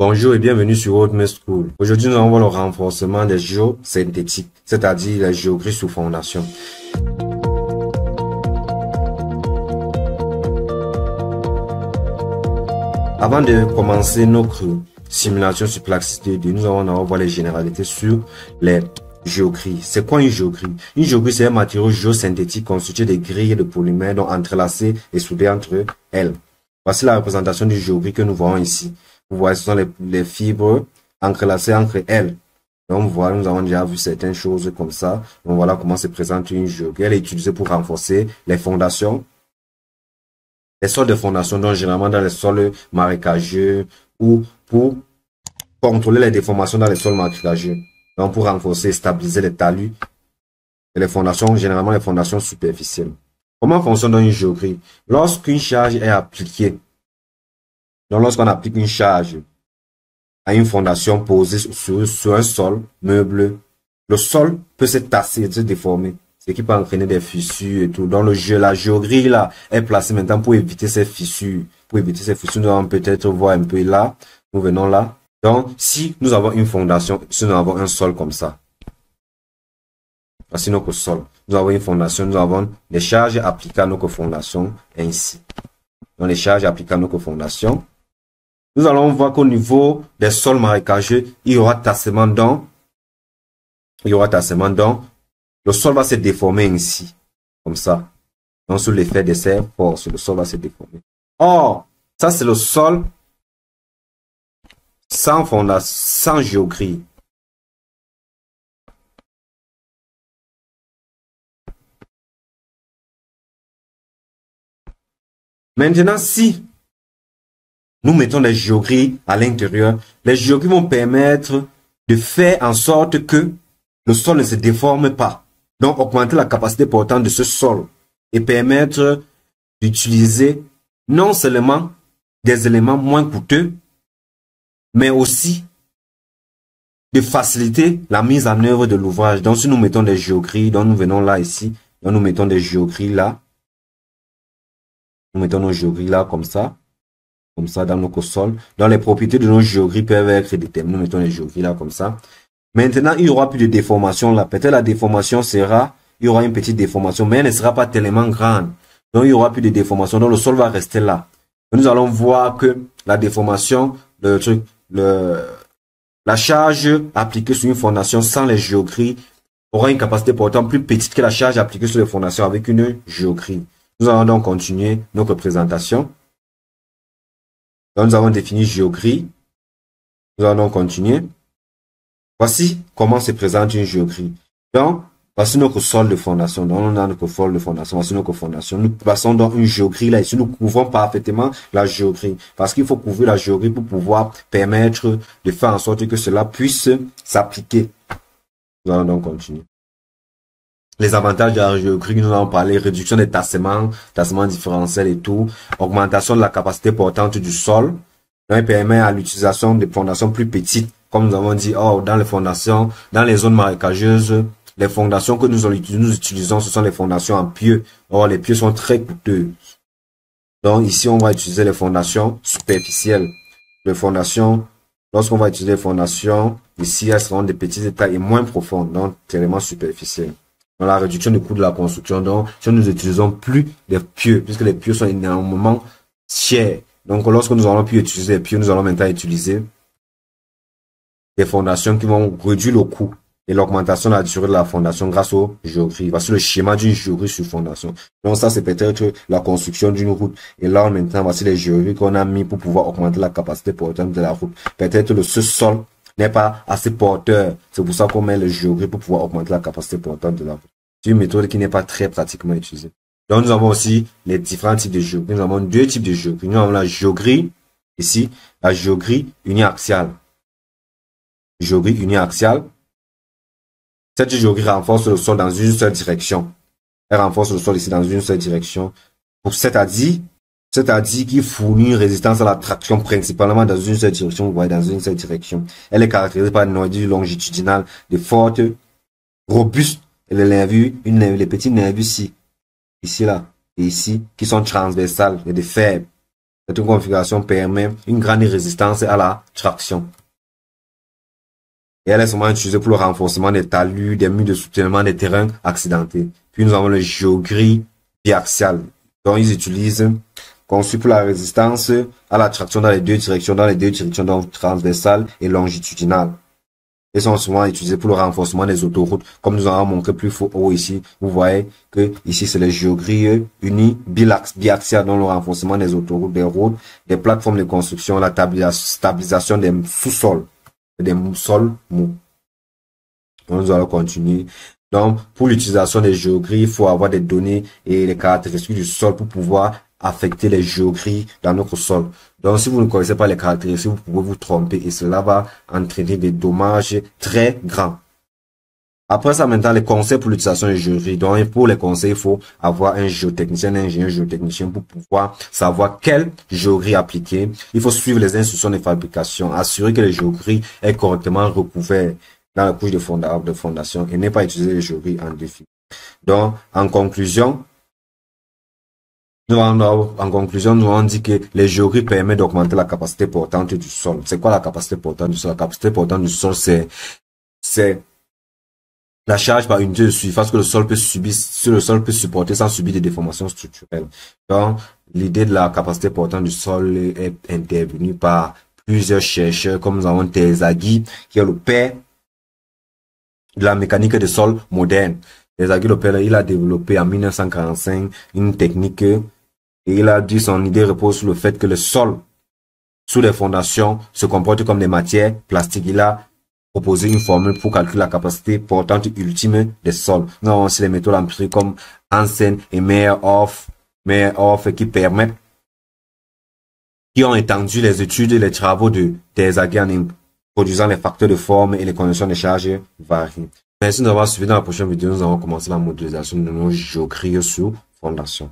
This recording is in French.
Bonjour et bienvenue sur Old School. Aujourd'hui, nous allons voir le renforcement des géosynthétiques, c'est-à-dire la géographies sous fondation. Avant de commencer notre simulation sur la nous allons voir les généralités sur les géographies. C'est quoi une géographie Une géographie, c'est un matériau géosynthétique constitué de grilles et de polymères donc entrelacées et soudées entre elles. Voici la représentation du géographie que nous voyons ici. Vous voyez, ce sont les, fibres entrelacées entre elles. Donc voilà, nous avons déjà vu certaines choses comme ça. Donc voilà comment se présente une géogrie. Elle est utilisée pour renforcer les fondations. Les sols de fondation, donc généralement dans les sols marécageux ou pour contrôler les déformations dans les sols marécageux. Donc pour renforcer et stabiliser les talus et les fondations, généralement les fondations superficielles. Comment fonctionne une Lorsque Lorsqu'une charge est appliquée donc, lorsqu'on applique une charge à une fondation posée sur, un sol meuble, le sol peut se tasser, se déformer, ce qui peut entraîner des fissures et tout. Donc, le la géogrille là est placée maintenant pour éviter ces fissures. Pour éviter ces fissures, nous allons peut-être voir un peu là. Nous venons là. Donc, si nous avons une fondation, si nous avons un sol comme ça, voici notre sol. Nous avons une fondation, nous avons des charges appliquées à notre fondation ainsi. Donc, les charges appliquées à notre fondation, nous allons voir qu'au niveau des sols marécageux, il y aura tassement dans, il y aura tassement dans, le sol va se déformer ainsi, comme ça. Donc, sous l'effet de serre-force, le sol va se déformer. Or, ça, c'est le sol sans fondation, sans géographie. Maintenant, si nous mettons des géographies à l'intérieur. Les géographies vont permettre de faire en sorte que le sol ne se déforme pas. Donc, augmenter la capacité portante de ce sol et permettre d'utiliser non seulement des éléments moins coûteux, mais aussi de faciliter la mise en œuvre de l'ouvrage. Donc, si nous mettons des géogrilles, donc nous venons là ici, donc nous mettons des géogrilles là. Nous mettons nos géogrilles là comme ça comme ça, dans nos sols Dans les propriétés de nos géographies peuvent être déterminées. Nous mettons les géographies là comme ça. Maintenant, il y aura plus de déformation là. Peut-être la déformation sera, il y aura une petite déformation, mais elle ne sera pas tellement grande. Donc, il y aura plus de déformation. Donc, le sol va rester là. Nous allons voir que la déformation, le truc, le, la charge appliquée sur une fondation sans les géographies aura une capacité pourtant plus petite que la charge appliquée sur les fondations avec une géographie. Nous allons donc continuer notre présentation nous avons défini géographie. Nous allons continuer. Voici comment se présente une géogrie. Donc, voici notre sol de fondation. Donc, on a notre sol de fondation. Voici notre fondation. Nous passons dans une géographie. là. Ici, nous couvrons parfaitement la géogrie. Parce qu'il faut couvrir la géogrie pour pouvoir permettre de faire en sorte que cela puisse s'appliquer. Nous allons donc continuer les avantages de la que nous avons parlé, réduction des tassements, tassements différentiels et tout, augmentation de la capacité portante du sol, il permet à l'utilisation des fondations plus petites, comme nous avons dit, oh, dans les fondations, dans les zones marécageuses, les fondations que nous, utilisons, ce sont les fondations en pieux. Or, les pieux sont très coûteux. Donc, ici, on va utiliser les fondations superficielles. Les fondations, lorsqu'on va utiliser les fondations, ici, elles seront des petits états et moins profondes, donc tellement superficielles la réduction du coût de la construction. Donc, si nous utilisons plus les pieux, puisque les pieux sont énormément chers. Donc, lorsque nous allons plus utiliser les pieux, nous allons maintenant utiliser des fondations qui vont réduire le coût et l'augmentation de la durée de la fondation grâce au géographies. Voici le schéma d'une géographie sur fondation. Donc ça, c'est peut-être la construction d'une route. Et là, maintenant, voici les géographies qu'on a mis pour pouvoir augmenter la capacité pour portante de la route. Peut-être le sous sol n'est pas assez porteur. C'est pour ça qu'on met le géographie pour pouvoir augmenter la capacité portante de l'arbre. C'est une méthode qui n'est pas très pratiquement utilisée. Donc, nous avons aussi les différents types de géographie. Nous avons deux types de géographie. Nous avons la géographie, ici, la géographie uniaxiale. Géographie uniaxiale. Cette géographie renforce le sol dans une seule direction. Elle renforce le sol ici dans une seule direction. C'est-à-dire c'est-à-dire qu'il fournit une résistance à la traction principalement dans une seule direction, vous voyez, dans une seule direction. Elle est caractérisée par une noyade longitudinale de forte, robuste, et les nervures, les petits nervures ici, ici là, et ici, qui sont transversales et de faibles. Cette configuration permet une grande résistance à la traction. Et elle est souvent utilisée pour le renforcement des talus, des murs de soutènement des terrains accidentés. Puis nous avons le géogris biaxial, dont ils utilisent conçu pour la résistance à la traction dans les deux directions, dans les deux directions transversales et longitudinales. Ils sont souvent utilisés pour le renforcement des autoroutes, comme nous en avons montré plus haut ici. Vous voyez que ici, c'est les géogrilles unies, biaxia, dans le renforcement des autoroutes, des routes, des plateformes de construction, la stabilisation des sous-sols, des sols mous. Nous allons continuer. Donc, pour l'utilisation des géogrilles, il faut avoir des données et les caractéristiques du sol pour pouvoir affecter les géogries dans notre sol. Donc, si vous ne connaissez pas les caractéristiques, vous pouvez vous tromper et cela va entraîner des dommages très grands. Après ça, maintenant, les conseils pour l'utilisation des géogries. Donc, pour les conseils, il faut avoir un géotechnicien, un ingénieur géotechnicien pour pouvoir savoir quelle géogrie appliquer. Il faut suivre les instructions de fabrication, assurer que les géogries est correctement recouvert dans la couche de, fondation et n'est pas utiliser les géogries en défi. Donc, en conclusion, en conclusion, nous avons dit que les géographies permettent d'augmenter la capacité portante du sol. C'est quoi la capacité portante du sol La capacité portante du sol, c'est c'est la charge par unité de surface que le sol peut subir, le sol peut supporter sans subir des déformations structurelles. Donc, l'idée de la capacité portante du sol est intervenue par plusieurs chercheurs, comme nous avons Tezaghi, qui est le père de la mécanique des sols moderne. Tezaghi, le père, il a développé en 1945 une technique et il a dit que son idée repose sur le fait que le sol sous les fondations se comporte comme des matières plastiques. Il a proposé une formule pour calculer la capacité portante ultime des sols. Nous avons aussi les méthodes empiriques comme Hansen et Meyerhoff, Meyerhoff qui permettent, qui ont étendu les études et les travaux de Terzaghi en produisant les facteurs de forme et les conditions de charge variées. Merci d'avoir suivi dans la prochaine vidéo. Nous allons commencer la modélisation de nos géocriers sous fondation.